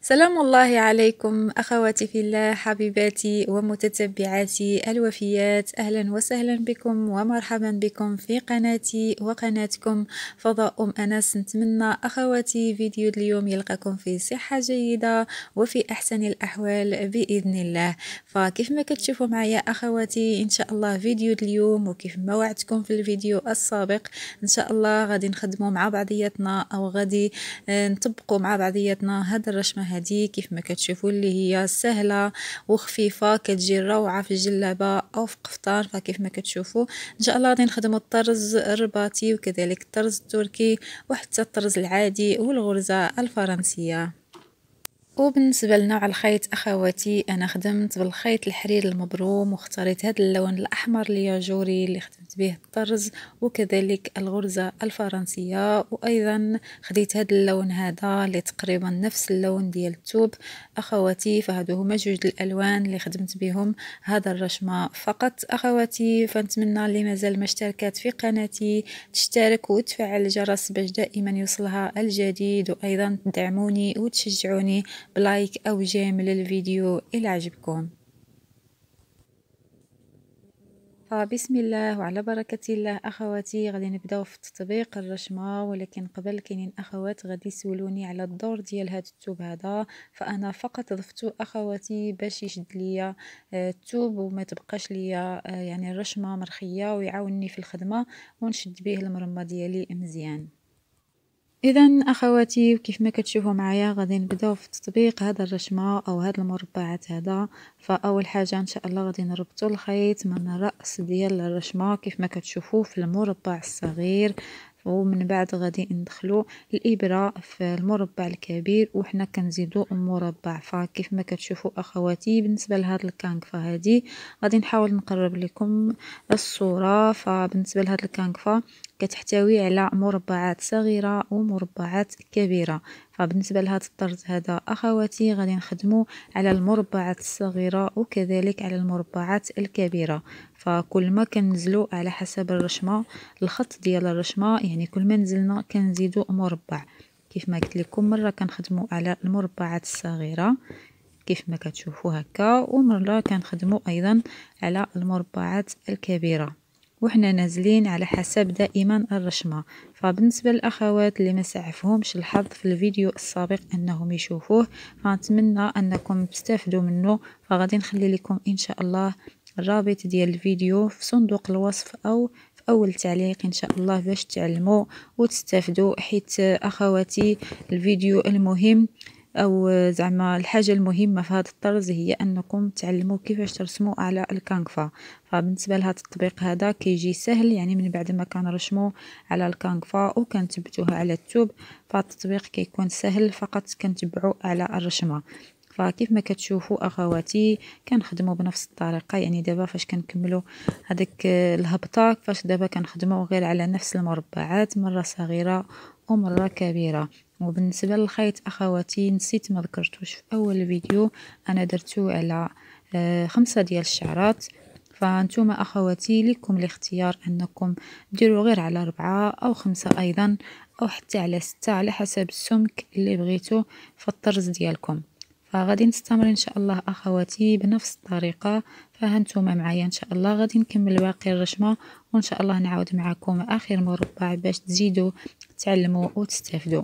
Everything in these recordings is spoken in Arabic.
سلام الله عليكم أخواتي في الله حبيباتي ومتتبعاتي الوفيات أهلا وسهلا بكم ومرحبا بكم في قناتي وقناتكم فضاء أم أنس نتمنى أخواتي فيديو اليوم يلقاكم في صحة جيدة وفي أحسن الأحوال بإذن الله فكيف ما كتشوفوا معايا أخواتي إن شاء الله فيديو اليوم وكيف ما وعدتكم في الفيديو السابق إن شاء الله غادي نخدموا مع بعضياتنا أو غادي آه، نطبقوا مع بعضياتنا هاد الرشمة هذه كيف ما كتشوفوا اللي هي سهلة وخفيفة كتجي روعة في الجلابة أو في قفطان فكيف ما كتشوفوا إن شاء الله غادي نخدموا الطرز الرباطي وكذلك الطرز التركي وحتى الطرز العادي والغرزة الفرنسية وبالنسبة لنوع الخيط أخواتي أنا خدمت بالخيط الحرير المبروم واختاريت هذا اللون الأحمر الياجوري اللي خدمت به الطرز وكذلك الغرزة الفرنسية وأيضا خديت هذا اللون هذا اللي تقريبا نفس اللون ديال التوب أخواتي فهادو هما جوج الألوان اللي خدمت بهم هذا الرشمة فقط أخواتي فنتمنى اللي مازال ما اشتركات في قناتي تشترك وتفعل الجرس باش دائما يوصلها الجديد وأيضا تدعموني وتشجعوني بلايك أو جيم للفيديو إلى عجبكم بسم الله وعلى بركة الله أخواتي غادي نبداو في تطبيق الرشمة ولكن قبل كاينين أخوات غادي يسولوني على الدور ديال هاد التوب هذا فأنا فقط ضفتو أخواتي باش يشد ليا آه، التوب وما تبقاش ليا آه، يعني الرشمة مرخية ويعاونني في الخدمة ونشد به المرمى ديالي مزيان اذا اخواتي وكيف ما كتشوفوا معايا غادي نبداو في تطبيق هذا الرشمه او هذا المربعات هذا فاول حاجه ان شاء الله غادي نربطوا الخيط من الراس ديال الرشمه كيف ما كتشوفوا في المربع الصغير ومن بعد غادي ندخلو الابره في المربع الكبير وحنا كنزيدو المربع فكيف ما كتشوفوا اخواتي بالنسبه لهاد الكانكفا هادي غادي نحاول نقرب لكم الصوره فبالنسبه لهاد الكانكفا كتحتوي على مربعات صغيرة ومربعات كبيرة فبالنسبة لهذا الطرز هذا أخواتي غادي نخدمو على المربعات الصغيرة وكذلك على المربعات الكبيرة فكل ما كنزلو على حسب الرشمة الخط ديال الرشمة يعني كل ما نزلنا كنزيدو مربع كيف ما قلت لكم مره كنخدموا على المربعات الصغيره كيف ما كتشوفوا هكا ومره كنخدموا ايضا على المربعات الكبيره وحنا نازلين على حسب دائما الرشمة فبالنسبة للأخوات اللي ما سعفهمش الحظ في الفيديو السابق أنهم يشوفوه فنتمنى أنكم تستفدوا منه فغادي نخلي لكم إن شاء الله الرابط ديال الفيديو في صندوق الوصف أو في أول تعليق إن شاء الله باش تعلموا وتستفدوا حيت أخواتي الفيديو المهم أو زعما الحاجة المهمة في هذا الطرز هي أنكم تعلموا كيفاش ترسموا على الكانفا فبالنسبة لهذا التطبيق هذا كيجي سهل يعني من بعد ما كنرسموا على الكانفا وكنثبتوها على التوب فالتطبيق كيكون سهل فقط كنتبعوا على الرسمة فكيف ما كتشوفوا اخواتي كنخدموا بنفس الطريقه يعني دابا فاش كنكملوا هذاك الهبطه فاش دابا كنخدموا غير على نفس المربعات مره صغيره ومره كبيره وبالنسبة للخيط أخواتي نسيت ما ذكرتوش في أول فيديو أنا درتو على آه، خمسة ديال الشعرات فانتوما اخواتي لكم الاختيار انكم ديروا غير على أربعة او خمسة ايضا او حتى على ستة على حسب السمك اللي بغيتو في الطرز ديالكم فغادي نستمر ان شاء الله اخواتي بنفس الطريقه فهنتم معايا ان شاء الله غادي نكمل باقي الرشمة وان شاء الله نعاود معكم اخر مربع باش تزيدوا تعلموا وتستفدوا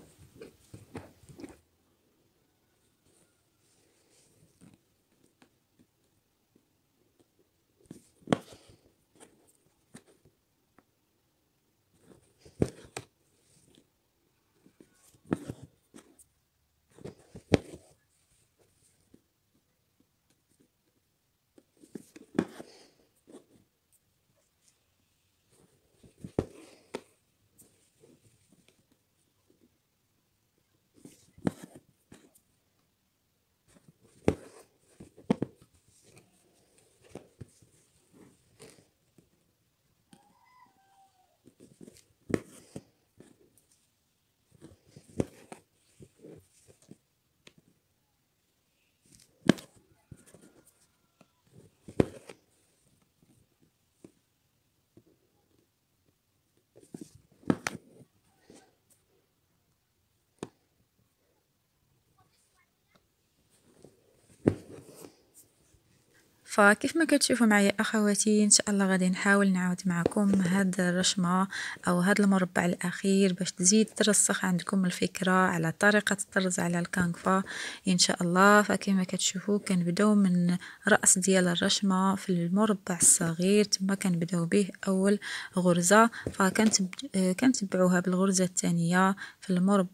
فكيف ما كتشوفوا معايا اخواتي ان شاء الله غادي نحاول نعاود معكم هاد الرشمه او هاد المربع الاخير باش تزيد ترسخ عندكم الفكره على طريقه الطرز على الكانفا ان شاء الله فكما كتشوفوا كنبداو من راس ديال الرشمه في المربع الصغير تما كنبداو به اول غرزه فكنتبعوها بالغرزه الثانيه المربع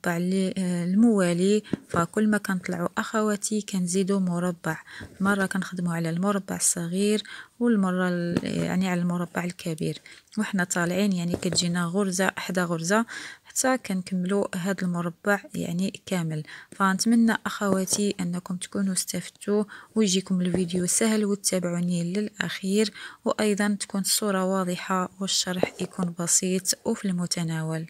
آه، الموالي فكل ما كنطلعوا اخواتي كنزيدوا مربع مره كنخدموا على المربع الصغير والمره آه، يعني على المربع الكبير وحنا طالعين يعني كتجينا غرزه حدا غرزه حتى كنكملوا هذا المربع يعني كامل فنتمنى اخواتي انكم تكونوا استفدتوا ويجيكم الفيديو سهل وتتابعوني للاخير وايضا تكون الصوره واضحه والشرح يكون بسيط وفي المتناول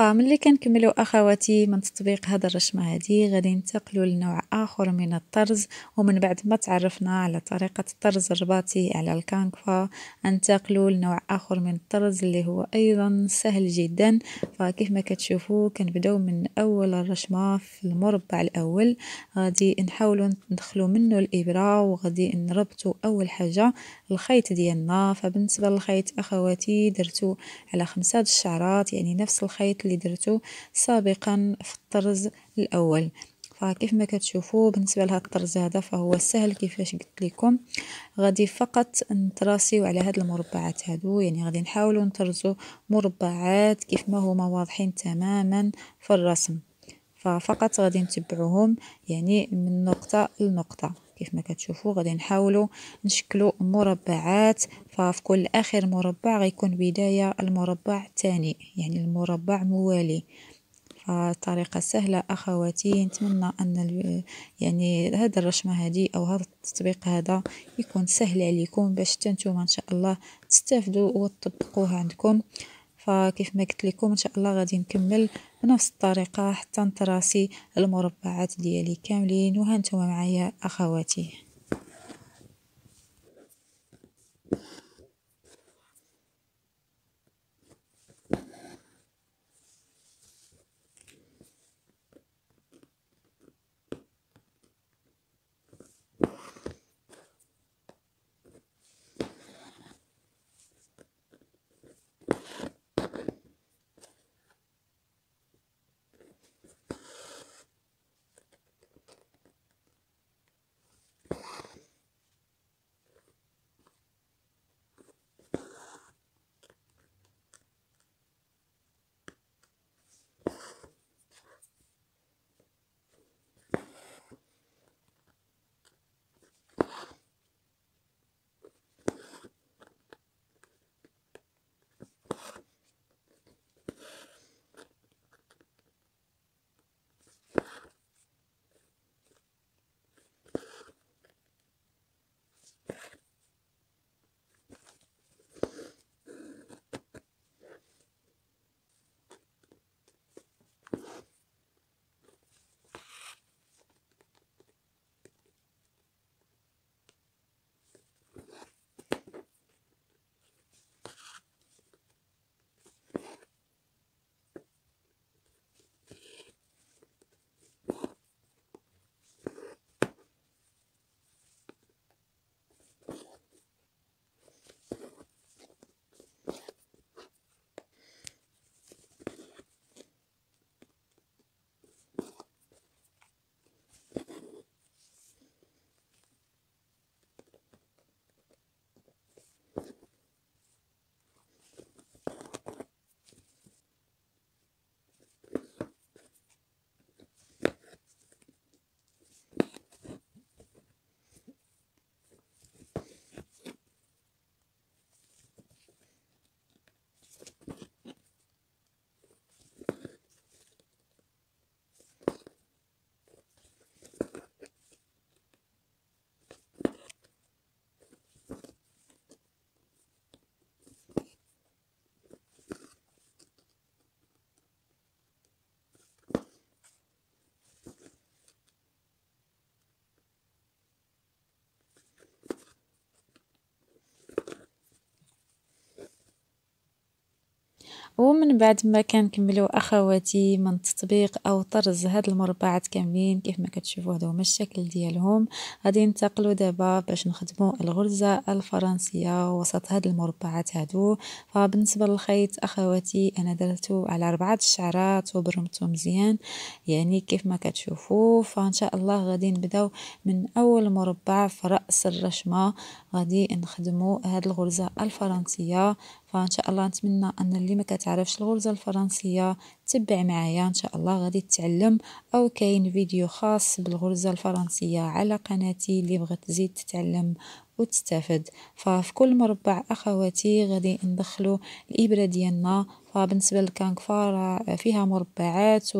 فملي كنكملوا اخواتي من تطبيق هاد الرشمه هادي غادي ننتقلوا لنوع آخر من الطرز ومن بعد ما تعرفنا على طريقة الطرز الرباطي على الكانكفا انتقلوا لنوع آخر من الطرز اللي هو أيضا سهل جدا فكيف ما كتشوفوا كنبداو من أول الرشمة في المربع الأول غادي نحاولوا ندخلوا منه الإبرة وغادي نربطوا أول حاجة الخيط ديالنا فبالنسبة للخيط أخواتي درتو على خمسة الشعرات يعني نفس الخيط اللي درتو سابقا في الطرز الأول فكيف ما كتشوفوا بالنسبه لهاد الطرز هذا فهو سهل كيفاش قلت لكم غادي فقط نتراسيو على هاد المربعات هادو يعني غادي نحاولوا نطرزوا مربعات كيف ما هما واضحين تماما في الرسم ففقط غادي نتبعوهم يعني من نقطه لنقطه كيف ما كتشوفوا غادي نحاولوا نشكلوا مربعات ففي كل اخر مربع غيكون بدايه المربع الثاني يعني المربع موالي طريقة سهلة أخواتي نتمنى أن يعني هذا الرشمة هذه أو هذا التطبيق هذا يكون سهل عليكم باش حتى إن شاء الله تستافدوا وتطبقوها عندكم فكيف ما قلت لكم ان شاء الله غادي نكمل بنفس الطريقه حتى نتراسي المربعات ديالي كاملين وهانتوما معايا اخواتي ومن بعد ما كنكملو اخواتي من تطبيق او طرز هاد المربعات كاملين كيف ما كتشوفوا هادو هما الشكل ديالهم غادي ننتقلوا دابا باش نخدمو الغرزه الفرنسيه وسط هاد المربعات هادو فبالنسبه للخيط اخواتي انا درتو على اربعه الشعرات وبرمتو مزيان يعني كيف ما كتشوفوا فان شاء الله غادي نبداو من اول مربع في راس الرشمه غادي نخدمو هاد الغرزه الفرنسيه فان شاء الله نتمنى ان اللي ما كتعرفش الغرزه الفرنسيه تبع معايا ان شاء الله غادي تتعلم او كاين فيديو خاص بالغرزه الفرنسيه على قناتي اللي بغات تزيد تتعلم وتستافد ففي كل مربع اخواتي غادي ندخلو الابره ديالنا فبالنسبه للكانكفا راه فيها مربعات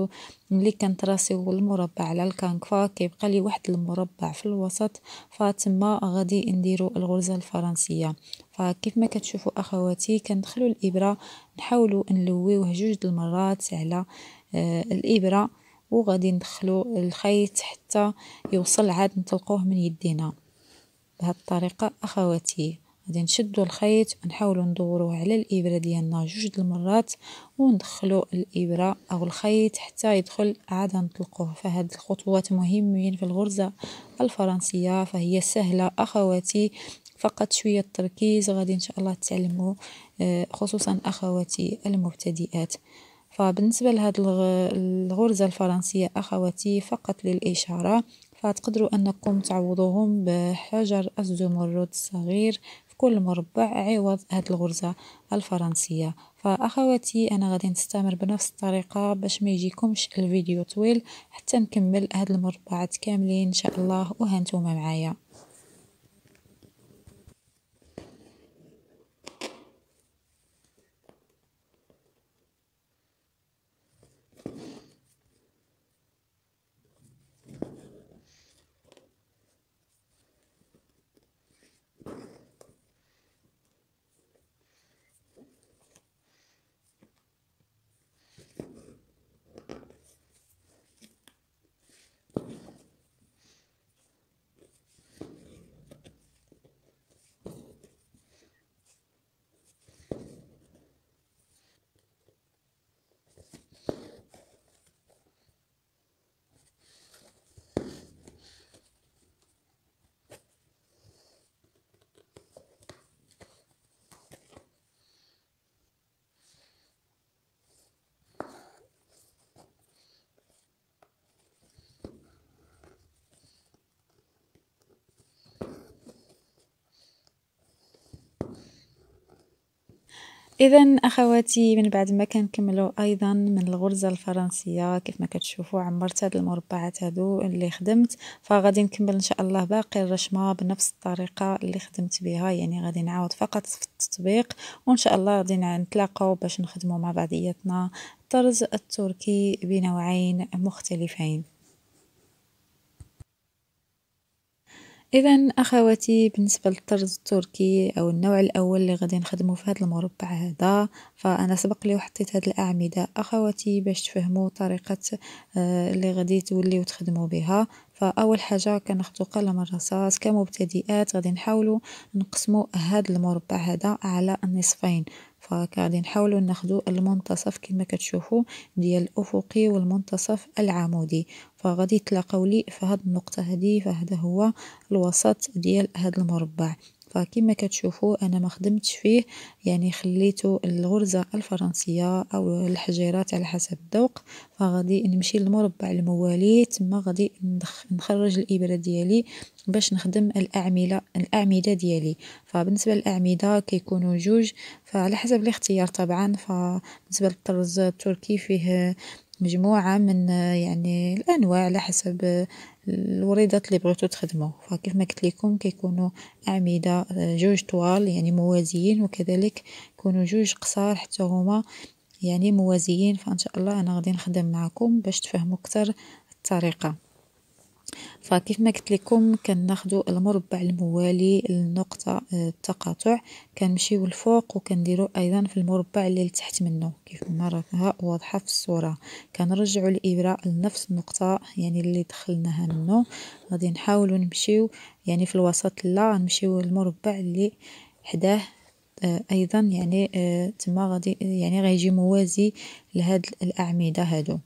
وملي كنتراسيو المربع على الكانكفا كيبقى لي واحد المربع في الوسط فتما غادي نديرو الغرزه الفرنسيه فكيف ما كتشوفوا اخواتي كندخلوا الابره نحاولوا نلويوه جوج المرات على آه، الابره وغادي ندخلو الخيط حتى يوصل عاد نطلقوه من يدينا بهاد الطريقة اخواتي غادي نشدو الخيط ونحاولو ندوروه على الإبرة ديالنا جوج د المرات وندخلو الإبرة أو الخيط حتى يدخل عاد نطلقوه فهاد الخطوات مهمين في الغرزة الفرنسية فهي سهلة أخواتي فقط شوية تركيز غادي إن شاء الله تتعلموا آه، خصوصا أخواتي المبتدئات فبالنسبة لهاد الغرزة الفرنسية أخواتي فقط للإشارة فتقدروا انكم تعوضوهم بحجر الزمرد الصغير في كل مربع عوض هاد الغرزة الفرنسية فأخواتي أنا غادي نستمر بنفس الطريقة باش ما يجيكمش الفيديو طويل حتى نكمل هاد المربعات كاملين إن شاء الله وهانتوما معايا اذا اخواتي من بعد ما كنكملوا ايضا من الغرزه الفرنسيه كيف ما كتشوفوا عمرت هاد المربعات هادو اللي خدمت فغادي نكمل ان شاء الله باقي الرشمه بنفس الطريقه اللي خدمت بها يعني غادي نعاود فقط في التطبيق وان شاء الله غادي نتلاقاو باش نخدموا مع بعضياتنا الطرز التركي بنوعين مختلفين إذا أخواتي بالنسبة للطرز التركي أو النوع الأول اللي غادي نخدمو في هذا المربع هذا فأنا سبق لي وحطيت هاد الأعمدة أخواتي باش تفهموا طريقة آه، اللي غادي توليو تخدموا بها فأول حاجة كناخدو قلم الرصاص كمبتدئات غادي نحاولو نقسمو هاد المربع هذا على النصفين فقاعدين نحاولوا ناخدو المنتصف كما كتشوفوا ديال الافقي والمنتصف العمودي فغادي تلاقاو لي في هذه النقطه هذه فهذا هو الوسط ديال هاد المربع فكيما كتشوفو أنا ما خدمتش فيه يعني خليتو الغرزة الفرنسية أو الحجيرات على حسب الذوق فغادي نمشي للمربع الموالي تما غادي نخرج الإبرة ديالي باش نخدم الأعملة الأعمدة ديالي فبالنسبة للأعمدة كيكونوا جوج فعلى حسب الاختيار طبعا فبالنسبة للطرز التركي فيه مجموعة من يعني الأنواع على حسب الوريدات اللي بغيتو تخدمو فكيف ما قلت لكم كيكونوا اعمده آه، جوج طوال يعني موازيين وكذلك يكونوا جوج قصار حتى هما يعني موازيين فان شاء الله انا غادي نخدم معكم باش تفهموا اكثر الطريقه فكيف ما قلت لكم كناخدو المربع الموالي للنقطة التقاطع آه، كنمشيو الفوق وكنديرو ايضا في المربع اللي لتحت منه كيف ما راكها واضحة في الصورة كنرجعو الابرة لنفس النقطة يعني اللي دخلناها منه غادي نحاولو نمشيو يعني في الوسط لا نمشيو المربع اللي حداه آه، ايضا يعني آه، تما غادي يعني غيجي موازي لهاد الاعمدة هادو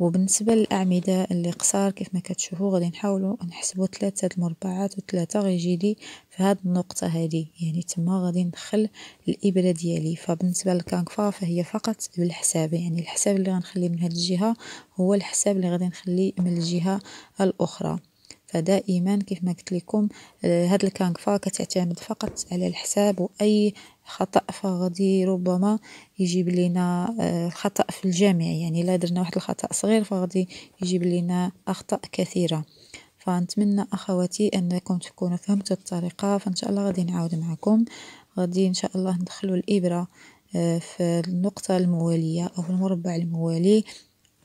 وبالنسبة للأعمدة اللي قصار كيف ما كتشوفوا غادي نحاولوا نحسبوا ثلاثة المربعات وثلاثة غيجي لي في هاد النقطة هادي يعني تما غادي ندخل الإبرة ديالي فبالنسبة للكانكفا فهي فقط بالحساب يعني الحساب اللي غنخلي من هاد الجهة هو الحساب اللي غادي نخلي من الجهة الأخرى فدائما كيف ما قلت لكم آه، هاد الكانكفا كتعتمد فقط على الحساب واي خطأ فغادي ربما يجيب لنا آه، الخطأ في الجامع يعني لا درنا واحد الخطأ صغير فغادي يجيب لنا أخطاء كثيرة فنتمنى أخواتي أنكم تكونوا فهمتوا الطريقة فإن شاء الله غادي نعاود معكم غادي إن شاء الله ندخلوا الإبرة آه، في النقطة الموالية أو في المربع الموالي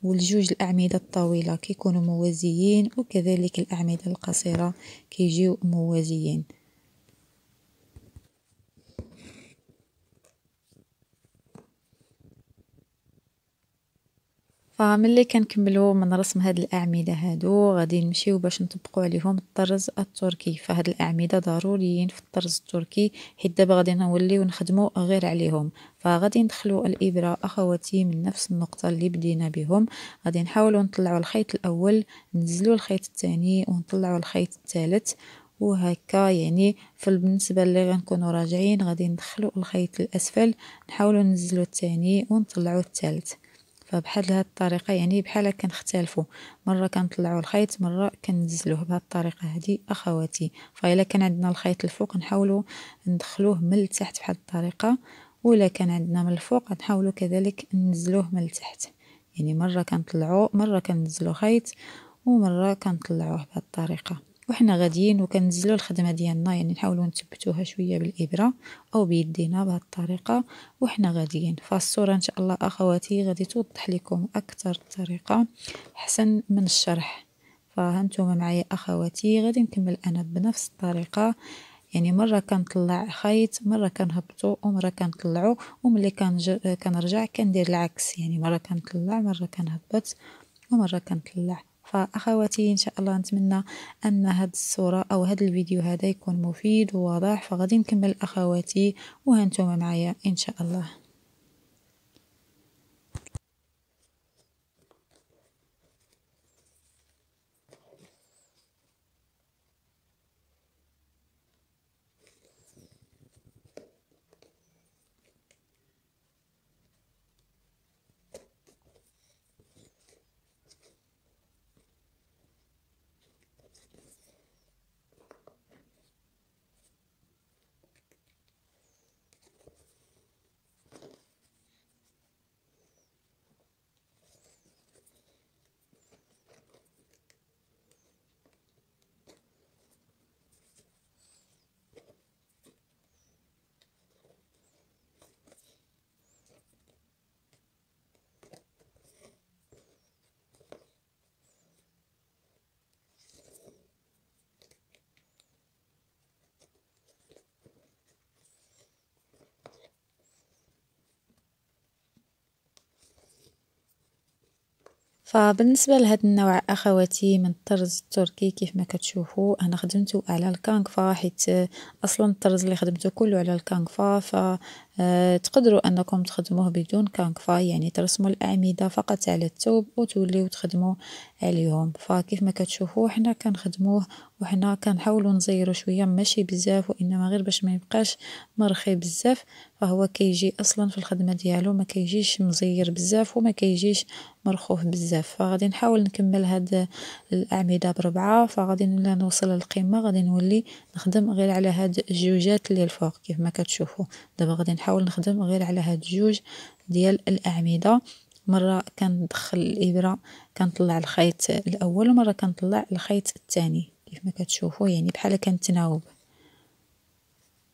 والجوج الأعمدة الطويلة كيكونوا موازيين وكذلك الأعمدة القصيرة كيجيو موازيين فملي كنكملو من رسم هاد الاعمده هادو غادي نمشيو باش نطبقو عليهم الطرز التركي فهاد الاعمده ضروريين في الطرز التركي حيت دابا غادي نوليو نخدمو غير عليهم فغادي ندخلو الابره اخواتي من نفس النقطه اللي بدينا بهم غادي نحاولو نطلعو الخيط الاول نزلو الخيط الثاني ونطلعو الخيط الثالث وهكا يعني فبالنسبه اللي غنكونوا راجعين غادي ندخلو الخيط الاسفل نحاولو ننزلو الثاني ونطلعو الثالث فبحال هاد الطريقه يعني بحال كنختلفوا مره كنطلعوا الخيط مره كنزلوه بهاد الطريقه هادي اخواتي فإلا كان عندنا الخيط الفوق نحاولوا ندخلوه من التحت بهاد الطريقه ولا كان عندنا من الفوق نحاولوا كذلك ننزلوه من التحت يعني مره كنطلعوا مره كننزلوا خيط ومره كنطلعوه بهاد الطريقه وحنا غاديين وكنزلوا الخدمه ديالنا يعني نحاولوا نثبتوها شويه بالابره او بيدينا بهذه الطريقه وحنا غاديين فالصوره ان شاء الله اخواتي غادي توضح لكم اكثر الطريقه حسن من الشرح فهانتوما معايا اخواتي غادي نكمل انا بنفس الطريقه يعني مره كنطلع خيط مره كنهبطو ومره كنطلعو وملي كنرجع كندير العكس يعني مره كنطلع مره كنهبط ومره كنطلع فاخواتي ان شاء الله نتمنى ان هاد الصوره او هاد الفيديو هذا يكون مفيد وواضح فغادي نكمل اخواتي وهانتوما معايا ان شاء الله فبالنسبة لهاد النوع أخواتي من الطرز التركي كيف ما كتشوفوا أنا خدمته على الكانكفا حيت أصلا الطرز اللي خدمته كله على الكانكفا فتقدروا آه، أنكم تخدموه بدون كانكفا يعني ترسموا الأعمدة فقط على التوب وتوليو تخدموا عليهم فكيف ما كتشوفوا حنا كنخدموه وحنا كنحاولوا نزيرو شويه ماشي بزاف وانما غير باش ما يبقاش مرخي بزاف فهو كيجي اصلا في الخدمه ديالو ما كيجيش مزير بزاف وما كيجيش مرخوف بزاف فغادي نحاول نكمل هاد الاعمده بربعه فغادي نوصل للقمه غادي نولي نخدم غير على هاد الجوجات اللي الفوق كيف ما كتشوفوا دابا غادي نحاول نخدم غير على هاد الجوج ديال الاعمده مره كندخل الابره كنطلع الخيط الاول ومره كنطلع الخيط الثاني كيف ما كتشوفوا يعني بحال كنتناوب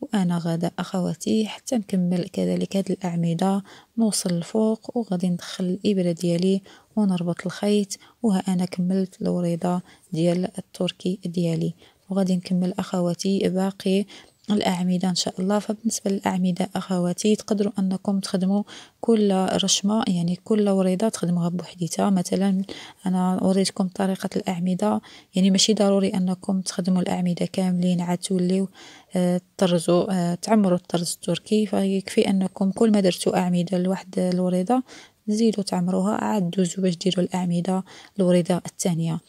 وانا غدا اخواتي حتى نكمل كذلك هاد الاعمده نوصل الفوق وغادي ندخل الابره ديالي ونربط الخيط وها انا كملت الوريضه ديال التركي ديالي وغادي نكمل اخواتي باقي الأعمدة إن شاء الله فبالنسبة للأعمدة أخواتي تقدروا أنكم تخدموا كل رشمة يعني كل وريضة تخدموها بوحديتها مثلا أنا وريتكم طريقة الأعمدة يعني ماشي ضروري أنكم تخدموا الأعمدة كاملين عاد توليو تطرزوا آه، آه، تعمروا الطرز التركي فيكفي أنكم كل ما درتوا أعمدة لواحد الوريضة تزيدوا تعمروها عاد دوزوا باش ديروا الأعمدة الوريضة الثانية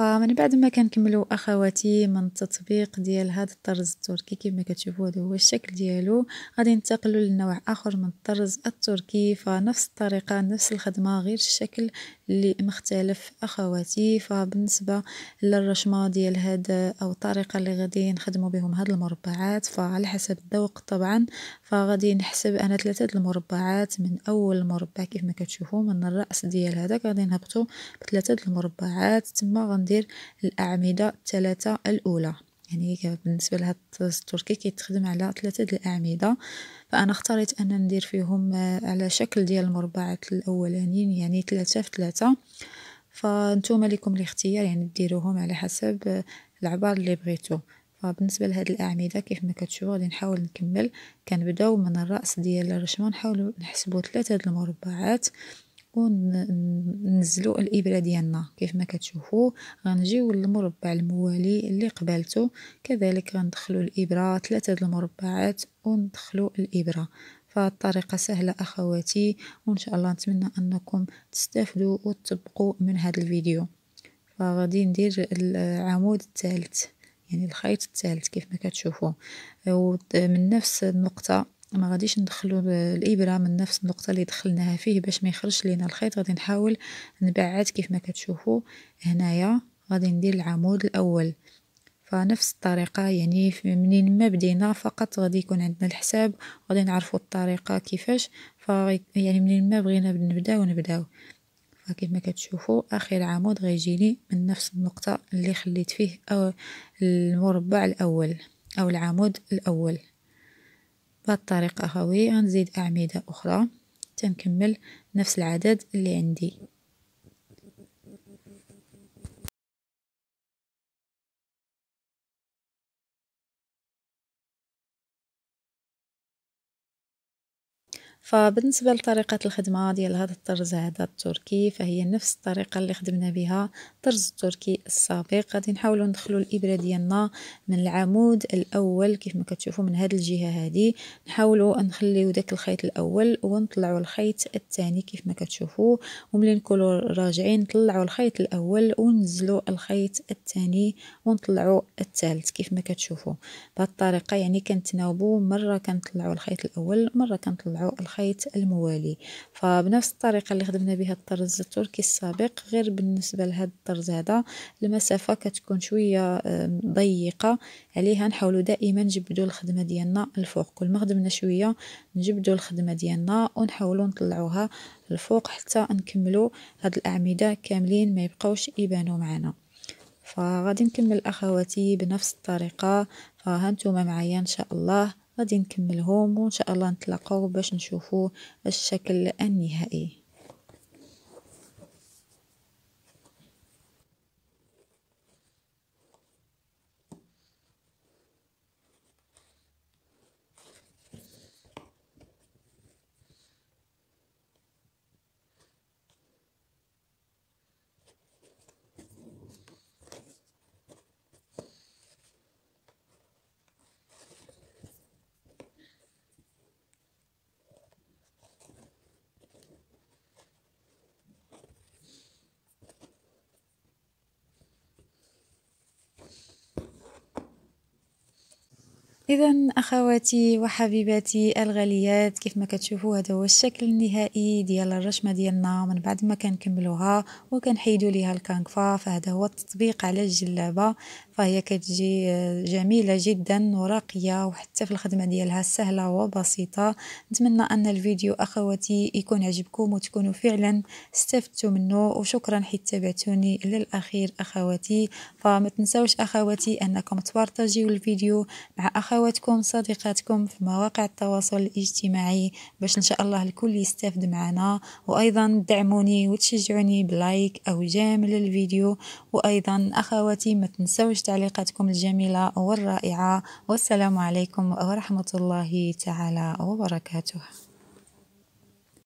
فمن بعد ما كنكملوا اخواتي من التطبيق ديال هذا الطرز التركي كما كتشوفوا هذا هو الشكل ديالو غادي ننتقلوا لنوع اخر من الطرز التركي فنفس الطريقه نفس الخدمه غير الشكل اللي مختلف اخواتي فبالنسبه للرشمه ديال هذا او الطريقه اللي غادي نخدموا بهم هاد المربعات فعلى حسب الذوق طبعا فغادي نحسب انا ثلاثة المربعات من اول مربع كيف ما كتشوفوا من الراس ديال هذاك غادي نهبطو بثلاثة المربعات تما غندير الاعمده الثلاثه الاولى يعني بالنسبه لهاد التركي كيتخدم على ثلاثه د الاعمده فانا اختاريت ان ندير فيهم آه، على شكل ديال المربعات الاولانيين يعني ثلاثه في ثلاثه فانتوما لكم الاختيار يعني ديروهم على حسب آه، العبار اللي بغيتو آه، بالنسبة لهاد الأعمدة كيف ما كتشوفوا غادي نحاول نكمل كنبداو من الرأس ديال الرشمة نحاولوا نحسبوا ثلاثة ديال المربعات وننزلوا الابره ديالنا كيف ما كتشوفوا غنجيو للمربع الموالي اللي قبلته كذلك غندخلوا الابره ثلاثه المربعات وندخلوا الابره فالطريقه سهله اخواتي وان شاء الله نتمنى انكم تستافدوا وتطبقوا من هذا الفيديو فغادي ندير العمود الثالث يعني الخيط الثالث كيف ما كتشوفوا ومن نفس النقطة ما غاديش ندخلو الابره من نفس النقطه اللي دخلناها فيه باش ما يخرجش لينا الخيط غادي نحاول نبعد كيف ما كتشوفوا هنايا غادي ندير العمود الاول فنفس الطريقة يعني منين ما بدينا فقط غادي يكون عندنا الحساب غادي نعرفوا الطريقة كيفاش ف يعني منين ما بغينا نبداو نبداو كيف كتشوفوا اخر عمود غيجيني من نفس النقطه اللي خليت فيه او المربع الاول او العمود الاول بهذه الطريقه اخوي غنزيد اعمده اخرى تنكمل نفس العدد اللي عندي فبالنسبة لطريقة الخدمة ديال هذا الطرز هذا التركي فهي نفس الطريقة اللي خدمنا بها الطرز التركي السابق غادي نحاولوا ندخلوا الإبرة ديالنا من العمود الأول كيف ما كتشوفوا من هذه الجهة هذه نحاولوا نخليو داك الخيط الأول ونطلعوا الخيط الثاني كيف ما كتشوفوا وملي نكونوا راجعين نطلعوا الخيط الأول ونزلوا الخيط الثاني ونطلعوا الثالث كيف ما كتشوفوا بهذه الطريقة يعني كنتناوبوا مرة كنطلعوا الخيط الأول مرة كنطلعوا الخيط الخيط الموالي فبنفس الطريقة اللي خدمنا بها الطرز التركي السابق غير بالنسبة لهذا الطرز هذا المسافة كتكون شوية ضيقة عليها نحاولوا دائما نجبدوا الخدمة ديالنا الفوق كل ما خدمنا شوية نجبدوا الخدمة ديالنا ونحاولوا نطلعوها الفوق حتى نكملوا هاد الأعمدة كاملين ما يبقاوش يبانوا معنا فغادي نكمل اخواتي بنفس الطريقه فهانتوما معايا ان شاء الله غادي نكملهم وان شاء الله نتلاقاو باش نشوفو الشكل النهائي اذا اخواتي وحبيباتي الغاليات كيف ما كتشوفوا هذا هو الشكل النهائي ديال الرشمه ديالنا من بعد ما كنكملوها وكنحيدوا ليها الكانكفا فهذا هو التطبيق على الجلابه فهي كتجي آه، جميلة جدا وراقية وحتى في الخدمة ديالها سهلة وبسيطة نتمنى أن الفيديو أخواتي يكون عجبكم وتكونوا فعلا استفدتوا منه وشكرا حيت تابعتوني للأخير أخواتي فما تنساوش أخواتي أنكم تبارطاجيو الفيديو مع أخواتكم صديقاتكم في مواقع التواصل الاجتماعي باش إن شاء الله الكل يستافد معنا وأيضا دعموني وتشجعوني بلايك أو جيم للفيديو وأيضا أخواتي ما تنساوش تعليقاتكم الجميلة والرائعة والسلام عليكم ورحمة الله تعالى وبركاته